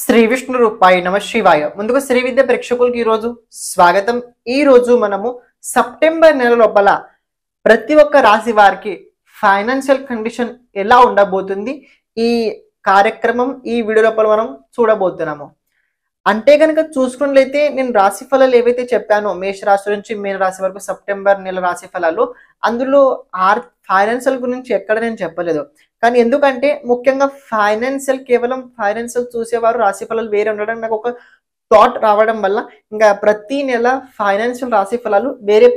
శ్రీ విష్ణు రూపాయ నమ శివాయ ముందుగా శ్రీ విద్య ప్రేక్షకులకి ఈరోజు స్వాగతం ఈ రోజు మనము సెప్టెంబర్ నెల లోపల ప్రతి ఒక్క రాశి వారికి ఫైనాన్షియల్ కండిషన్ ఎలా ఉండబోతుంది ఈ కార్యక్రమం ఈ వీడియో లోపల మనం చూడబోతున్నాము అంటే కనుక చూసుకున్నట్లయితే నేను రాశి ఫలాలు ఏవైతే చెప్పానో మేష రాశి నుంచి మీన రాశి వరకు సెప్టెంబర్ నెల రాశి ఫలాలు అందులో ఆర్ ఫైనాన్షియల్ గురించి ఎక్కడ నేను చెప్పలేదు కానీ ఎందుకంటే ముఖ్యంగా ఫైనాన్షియల్ కేవలం ఫైనాన్షియల్ చూసేవారు రాశి ఫలాలు వేరే ఉండడం నాకు ఒక థాట్ రావడం వల్ల ఇంకా ప్రతి నెల ఫైనాన్షియల్ రాశి ఫలాలు వేరే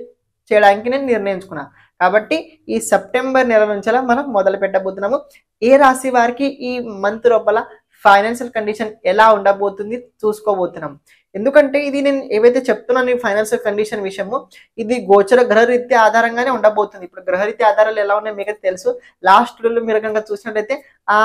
చేయడానికి నేను నిర్ణయించుకున్నాను కాబట్టి ఈ సెప్టెంబర్ నెల నుంచి మనం మొదలు పెట్టబోతున్నాము ఏ రాశి వారికి ఈ మంత్ లోపల ఫైనాన్షియల్ కండిషన్ ఎలా ఉండబోతుంది చూసుకోబోతున్నాం ఎందుకంటే ఇది నేను ఏవైతే చెప్తున్నాను ఫైనాన్షియల్ కండిషన్ విషయము ఇది గోచర గ్రహరీత్య ఆధారంగానే ఉండబోతుంది ఇప్పుడు గ్రహరీత్య ఆధారాలు ఎలా ఉన్నాయో మీకు తెలుసు లాస్ట్ మీరు కనుక చూసినట్లయితే ఆ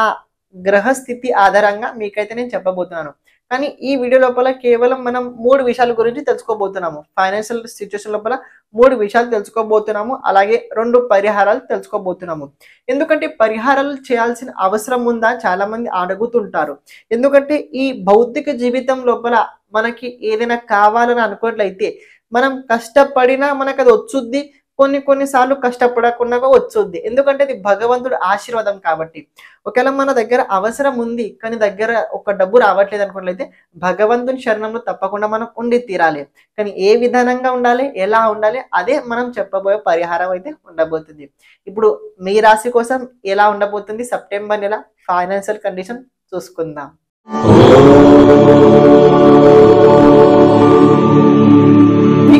గ్రహస్థితి ఆధారంగా మీకైతే నేను చెప్పబోతున్నాను కానీ ఈ వీడియో లోపల కేవలం మనం మూడు విషయాల గురించి తెలుసుకోబోతున్నాము ఫైనాన్షియల్ సిచ్యువేషన్ లోపల మూడు విషయాలు తెలుసుకోబోతున్నాము అలాగే రెండు పరిహారాలు తెలుసుకోబోతున్నాము ఎందుకంటే పరిహారాలు చేయాల్సిన అవసరం ఉందా చాలా మంది అడుగుతుంటారు ఎందుకంటే ఈ భౌతిక జీవితం లోపల మనకి ఏదైనా కావాలని అనుకున్నట్లయితే మనం కష్టపడినా మనకు అది వచ్చుద్ది కొన్ని కొన్నిసార్లు కష్టపడకుండా వచ్చుద్ది ఎందుకంటే ఇది భగవంతుడు ఆశీర్వాదం కాబట్టి ఒకవేళ మన దగ్గర అవసరం ఉంది కానీ దగ్గర ఒక డబ్బు రావట్లేదు అనుకున్నట్లయితే భగవంతుని శరణంలో తప్పకుండా మనం ఉండి తీరాలి కానీ ఏ విధానంగా ఉండాలి ఎలా ఉండాలి అదే మనం చెప్పబోయే పరిహారం అయితే ఉండబోతుంది ఇప్పుడు మీ రాశి కోసం ఎలా ఉండబోతుంది సెప్టెంబర్ నెల ఫైనాన్షియల్ కండిషన్ చూసుకుందాం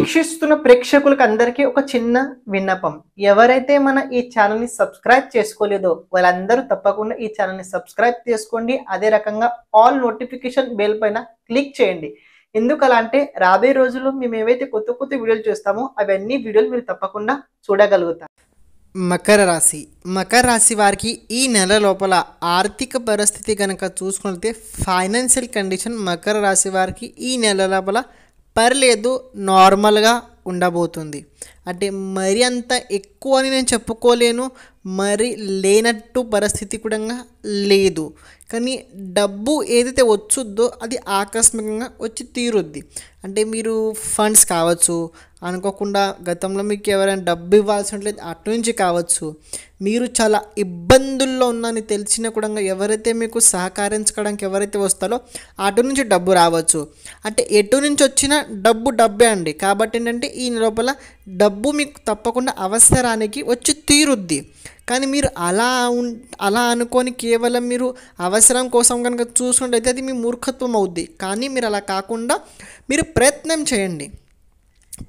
వీక్షిస్తున్న ప్రేక్షకులకు అందరికీ ఒక చిన్న విన్నపం ఎవరైతే మన ఈ ఛానల్ని సబ్స్క్రైబ్ చేసుకోలేదో వాళ్ళందరూ తప్పకుండా ఈ ఛానల్ని సబ్స్క్రైబ్ చేసుకోండి అదే రకంగా ఆల్ నోటిఫికేషన్ బెల్ పైన క్లిక్ చేయండి ఎందుకలా అంటే రాబోయే రోజుల్లో మేము ఏవైతే కొత్త కొత్త వీడియోలు చూస్తామో అవన్నీ వీడియోలు మీరు తప్పకుండా చూడగలుగుతారు మకర రాశి మకర రాశి వారికి ఈ నెల లోపల ఆర్థిక పరిస్థితి కనుక చూసుకుంటే ఫైనాన్షియల్ కండిషన్ మకర రాశి వారికి ఈ నెల లోపల పర్లేదు నార్మల్గా ఉండబోతుంది అంటే మరి అంత ఎక్కువ అని నేను చెప్పుకోలేను మరి లేనట్టు పరిస్థితి కూడా లేదు కానీ డబ్బు ఏదైతే వచ్చుద్దో అది ఆకస్మికంగా వచ్చి తీరుద్ది అంటే మీరు ఫండ్స్ కావచ్చు అనుకోకుండా గతంలో మీకు ఎవరైనా డబ్బు ఇవ్వాల్సి ఉండలేదు అటు నుంచి కావచ్చు మీరు చాలా ఇబ్బందుల్లో ఉన్నాని తెలిసిన కూడా ఎవరైతే మీకు సహకరించుకోవడానికి ఎవరైతే వస్తారో అటు నుంచి డబ్బు రావచ్చు అంటే ఎటు నుంచి వచ్చినా డబ్బు డబ్బే అండి కాబట్టి ఏంటంటే ఈ లోపల డబ్బు మీకు తప్పకుండా అవసరానికి వచ్చి తీరుద్ది కానీ మీరు అలా ఉం అలా అనుకొని కేవలం మీరు అవసరం కోసం కనుక చూసుకుంటే అది మీ మూర్ఖత్వం అవుద్ది కానీ మీరు అలా కాకుండా మీరు ప్రయత్నం చేయండి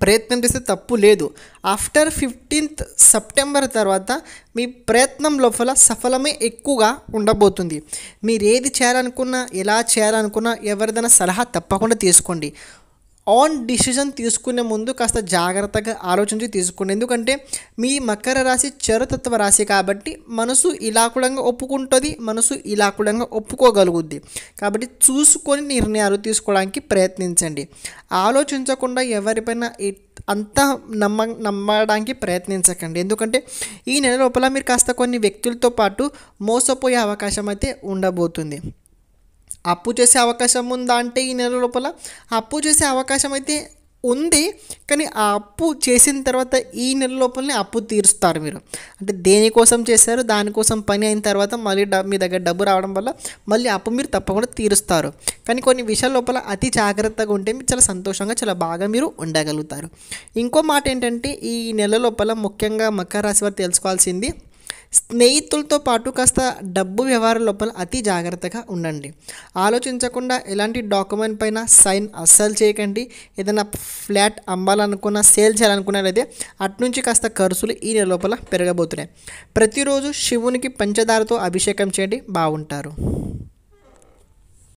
ప్రయత్నం చేస్తే తప్పు లేదు ఆఫ్టర్ ఫిఫ్టీన్త్ సెప్టెంబర్ తర్వాత మీ ప్రయత్నం లోపల సఫలమే ఎక్కువగా ఉండబోతుంది మీరు ఏది చేయాలనుకున్నా ఎలా చేయాలనుకున్నా ఎవరిదైనా సలహా తప్పకుండా తీసుకోండి ఆన్ డిసిజన్ తీసుకునే ముందు కాస్త జాగ్రత్తగా ఆలోచించి తీసుకోండి ఎందుకంటే మీ మకర రాశి చరతత్వ రాశి కాబట్టి మనసు ఇలాకులంగా ఒప్పుకుంటుంది మనసు ఇలాకులంగా ఒప్పుకోగలుగుద్ది కాబట్టి చూసుకొని నిర్ణయాలు తీసుకోవడానికి ప్రయత్నించండి ఆలోచించకుండా ఎవరిపైన అంతా నమ్మ నమ్మడానికి ప్రయత్నించకండి ఎందుకంటే ఈ నెల లోపల మీరు కాస్త కొన్ని వ్యక్తులతో పాటు మోసపోయే అవకాశం అయితే ఉండబోతుంది అప్పు చేసే అవకాశం ఉందా అంటే ఈ నెల లోపల అప్పు చేసే అవకాశం అయితే ఉంది కానీ ఆ అప్పు చేసిన తర్వాత ఈ నెల లోపలనే అప్పు తీరుస్తారు మీరు అంటే దేనికోసం చేశారు దానికోసం పని అయిన తర్వాత మళ్ళీ మీ దగ్గర డబ్బు రావడం వల్ల మళ్ళీ అప్పు మీరు తప్పకుండా తీరుస్తారు కానీ కొన్ని విషయాల లోపల అతి జాగ్రత్తగా ఉంటే మీరు చాలా సంతోషంగా చాలా బాగా మీరు ఉండగలుగుతారు ఇంకో మాట ఏంటంటే ఈ నెల లోపల ముఖ్యంగా మకర రాశి వారు తెలుసుకోవాల్సింది స్నేహితులతో పాటు కాస్త డబ్బు వ్యవహారం లోపల అతి జాగ్రత్తగా ఉండండి ఆలోచించకుండా ఎలాంటి డాక్యుమెంట్ పైన సైన్ అస్సలు చేయకండి ఏదైనా ఫ్లాట్ అమ్మాలనుకున్నా సేల్ చేయాలనుకున్నారైతే అట్నుంచి కాస్త ఖర్చులు ఈ నెల లోపల పెరగబోతున్నాయి ప్రతిరోజు శివునికి పంచదారతో అభిషేకం చేయండి బాగుంటారు